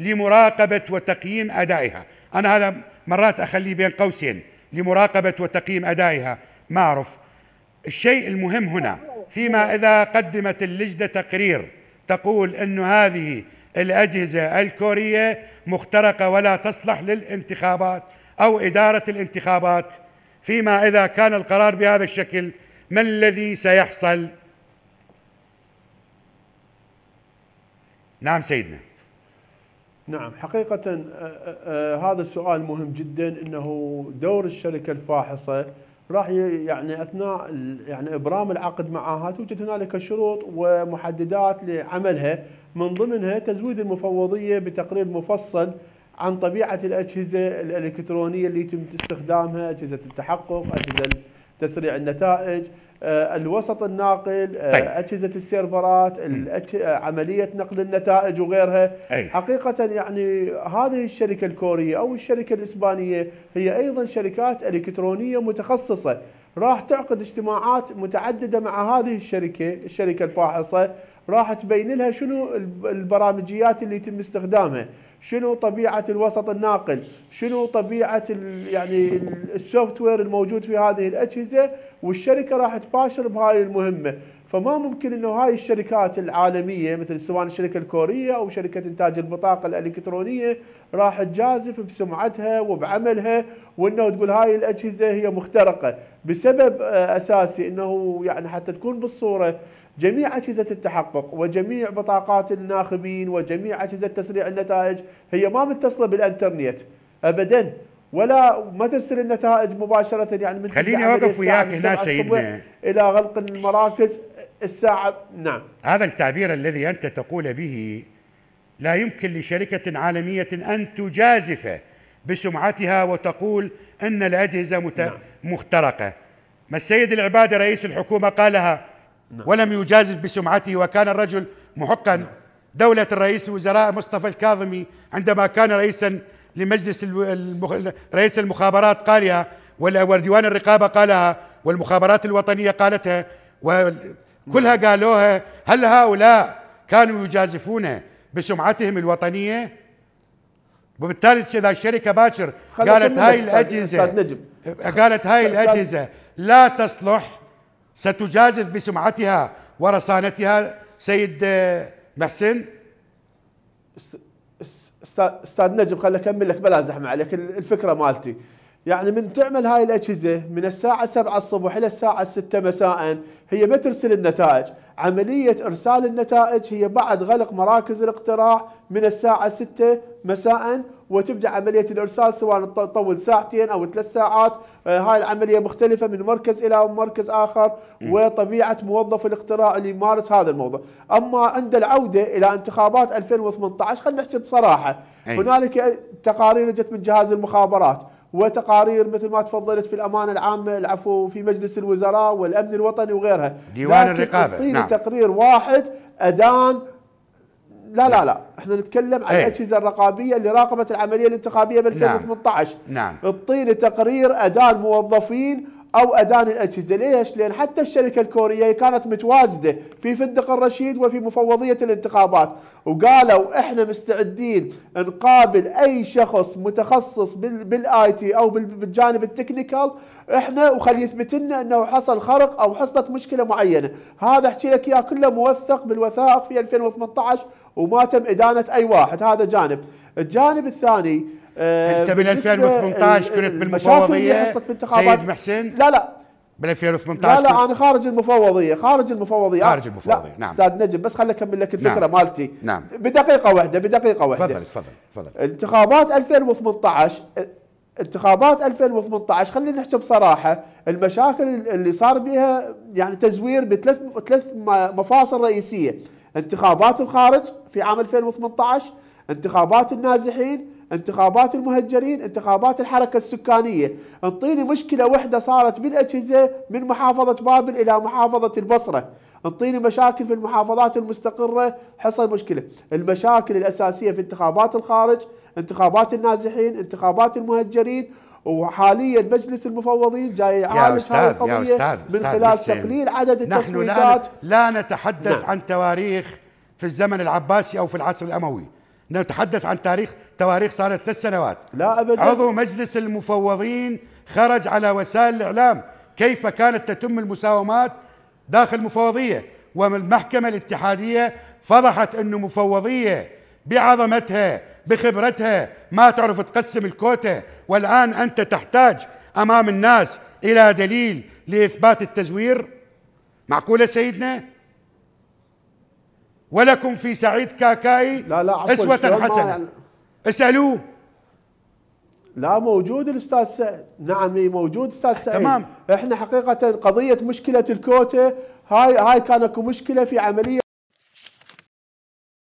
لمراقبة وتقييم أدائها أنا هذا مرات أخليه بين قوسين لمراقبة وتقييم أدائها ما أعرف الشيء المهم هنا فيما إذا قدمت اللجنة تقرير تقول أن هذه الأجهزة الكورية مخترقة ولا تصلح للانتخابات أو إدارة الانتخابات فيما إذا كان القرار بهذا الشكل ما الذي سيحصل؟ نعم سيدنا نعم حقيقة آه، آه، آه، هذا السؤال مهم جدا انه دور الشركة الفاحصة راح يعني اثناء يعني ابرام العقد معها توجد هنالك شروط ومحددات لعملها من ضمنها تزويد المفوضيه بتقرير مفصل عن طبيعه الاجهزه الالكترونيه اللي يتم استخدامها، اجهزه التحقق، اجهزه تسريع النتائج، آه، الوسط الناقل آه، طيب. اجهزه السيرفرات آه، عمليه نقل النتائج وغيرها أي. حقيقه يعني هذه الشركه الكوريه او الشركه الاسبانيه هي ايضا شركات الكترونيه متخصصه راح تعقد اجتماعات متعدده مع هذه الشركه الشركه الفاحصه راح تبين لها شنو البرامجيات اللي يتم استخدامها شنو طبيعه الوسط الناقل شنو طبيعه يعني السوفت وير الموجود في هذه الاجهزه والشركه راح تباشر بهاي المهمه فما ممكن انه هاي الشركات العالميه مثل سواء الشركه الكوريه او شركه انتاج البطاقه الالكترونيه راح تجازف بسمعتها وبعملها وانه تقول هاي الاجهزه هي مخترقه بسبب آه، اساسي انه يعني حتى تكون بالصوره جميع اجهزه التحقق وجميع بطاقات الناخبين وجميع اجهزه تسريع النتائج هي ما متصله بالانترنت ابدا ولا ما ترسل النتائج مباشره يعني من خليني اوقف وياك هنا سيدنا الى غلق المراكز الساعه نعم هذا التعبير الذي انت تقول به لا يمكن لشركه عالميه ان تجازف بسمعتها وتقول ان الاجهزه مت... نعم. مخترقه ما السيد العبادي رئيس الحكومه قالها نعم. ولم يجازف بسمعته وكان الرجل محقا نعم. دوله الرئيس الوزراء مصطفى الكاظمي عندما كان رئيسا لمجلس المخ... رئيس المخابرات قالها وديوان الرقابه قالها والمخابرات الوطنيه قالتها وكلها قالوها هل هؤلاء كانوا يجازفون بسمعتهم الوطنيه وبالتالي اذا الشركه باكر قالت هاي الاجهزه قالت هاي الاجهزه لا تصلح ستجازف بسمعتها ورصانتها سيد محسن استاذ نجم خليني اكمل لك بلا زحمه عليك الفكره مالتي يعني من تعمل هاي الأجهزة من الساعة 7 الصبح إلى الساعة 6 مساء هي ما ترسل النتائج عملية إرسال النتائج هي بعد غلق مراكز الاقتراع من الساعة 6 مساء وتبدا عمليه الارسال سواء تطول ساعتين او ثلاث ساعات آه، هاي العمليه مختلفه من مركز الى مركز اخر وطبيعه موظف الاقتراع اللي يمارس هذا الموضوع اما عند العوده الى انتخابات 2018 خلينا نحكي بصراحه هنالك تقارير جت من جهاز المخابرات وتقارير مثل ما تفضلت في الامانه العامه العفو في مجلس الوزراء والامن الوطني وغيرها ديوان الرقابه نعم. تقرير واحد ادان لا لا نعم. لا احنا نتكلم عن إيه. الاجهزه الرقابيه اللي راقبت العمليه الانتخابيه ب 2018 نعم. نعم. تعطيني تقرير ادان موظفين او اذان الاجهزه ليش؟ لان حتى الشركه الكوريه كانت متواجده في فندق الرشيد وفي مفوضيه الانتخابات وقالوا احنا مستعدين نقابل اي شخص متخصص بالاي تي او بالجانب التكنيكال احنا وخلي يثبت لنا انه حصل خرق او حصلت مشكله معينه، هذا احكي لك اياه كله موثق بالوثائق في 2018 وما تم ادانه اي واحد، هذا جانب. الجانب الثاني آه، انت بال 2018 آه، كنت بالمفوضيه سيد محسن لا لا بال 2018 لا لا انا خارج المفوضيه خارج المفوضيه خارج المفوضيه نعم استاذ نجم بس خليني اكمل لك الفكره نعم. مالتي نعم بدقيقه واحده بدقيقه واحده تفضل تفضل تفضل انتخابات 2018 انتخابات 2018 خلينا نحكي بصراحه المشاكل اللي صار بها يعني تزوير بثلاث ثلاث مفاصل رئيسيه انتخابات الخارج في عام 2018 انتخابات النازحين انتخابات المهجرين انتخابات الحركة السكانية انطيني مشكلة وحدة صارت بالأجهزة من محافظة بابل إلى محافظة البصرة انطيني مشاكل في المحافظات المستقرة حصل مشكلة المشاكل الأساسية في انتخابات الخارج انتخابات النازحين انتخابات المهجرين وحاليا مجلس المفوضين جاي يعالج هذه القضيه من أستاذ خلال حسين. يعني تقليل عدد التصويتات نحن لا, لا نتحدث نعم. عن تواريخ في الزمن العباسي او في العصر الاموي نتحدث عن تاريخ تواريخ صارت ثلاث سنوات لا ابدا عضو مجلس المفوضين خرج على وسائل الاعلام كيف كانت تتم المساومات داخل المفوضيه والمحكمه الاتحاديه فضحت انه مفوضيه بعظمتها بخبرتها ما تعرف تقسم الكوتا والان انت تحتاج امام الناس الى دليل لاثبات التزوير معقوله سيدنا ولكم في سعيد كاكاي لا لا اسوة حسنة يعني اسألوه لا موجود الاستاذ سعيد نعم موجود استاذ سعيد تمام احنا حقيقه قضيه مشكله الكوته هاي هاي كان اكو مشكله في عمليه